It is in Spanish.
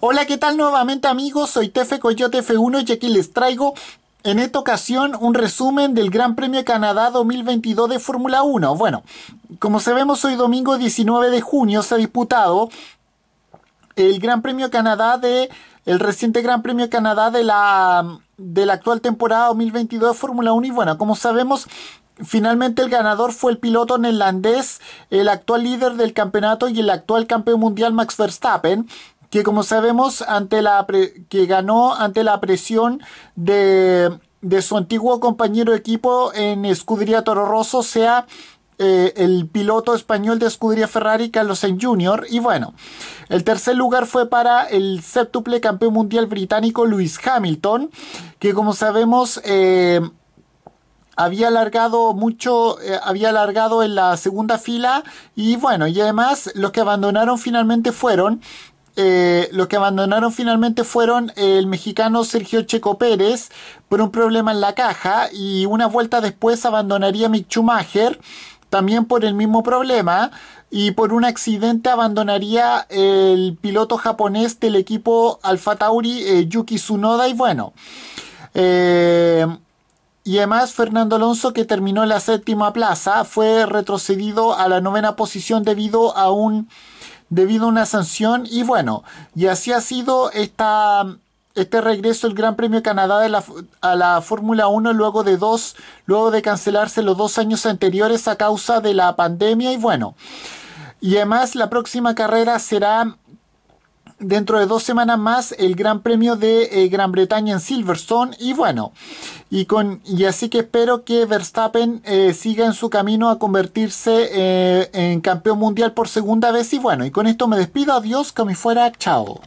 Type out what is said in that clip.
Hola, ¿qué tal nuevamente amigos? Soy Tefe Coyote F1 y aquí les traigo en esta ocasión un resumen del Gran Premio Canadá 2022 de Fórmula 1. Bueno, como sabemos hoy domingo 19 de junio se ha disputado el Gran Premio Canadá de el reciente Gran Premio Canadá de la de la actual temporada 2022 de Fórmula 1 y bueno, como sabemos Finalmente el ganador fue el piloto neerlandés, el actual líder del campeonato y el actual campeón mundial Max Verstappen, que como sabemos ante la que ganó ante la presión de, su antiguo compañero de equipo en Escudería Toro Rosso, sea eh, el piloto español de Escudería Ferrari, Carlos Sainz Jr. Y bueno, el tercer lugar fue para el séptuple campeón mundial británico Lewis Hamilton, que como sabemos... Eh, había alargado mucho, eh, había alargado en la segunda fila y bueno, y además los que abandonaron finalmente fueron eh, los que abandonaron finalmente fueron el mexicano Sergio Checo Pérez por un problema en la caja y una vuelta después abandonaría Mick Schumacher también por el mismo problema y por un accidente abandonaría el piloto japonés del equipo Alfa Tauri eh, Yuki Tsunoda y bueno eh, y además Fernando Alonso que terminó en la séptima plaza fue retrocedido a la novena posición debido a un debido a una sanción y bueno, y así ha sido esta, este regreso del Gran Premio Canadá de a la Fórmula 1 luego de dos, luego de cancelarse los dos años anteriores a causa de la pandemia y bueno. Y además la próxima carrera será dentro de dos semanas más el Gran Premio de eh, Gran Bretaña en Silverstone y bueno, y, con, y así que espero que Verstappen eh, siga en su camino a convertirse eh, en campeón mundial por segunda vez y bueno, y con esto me despido, adiós, que me fuera, chao.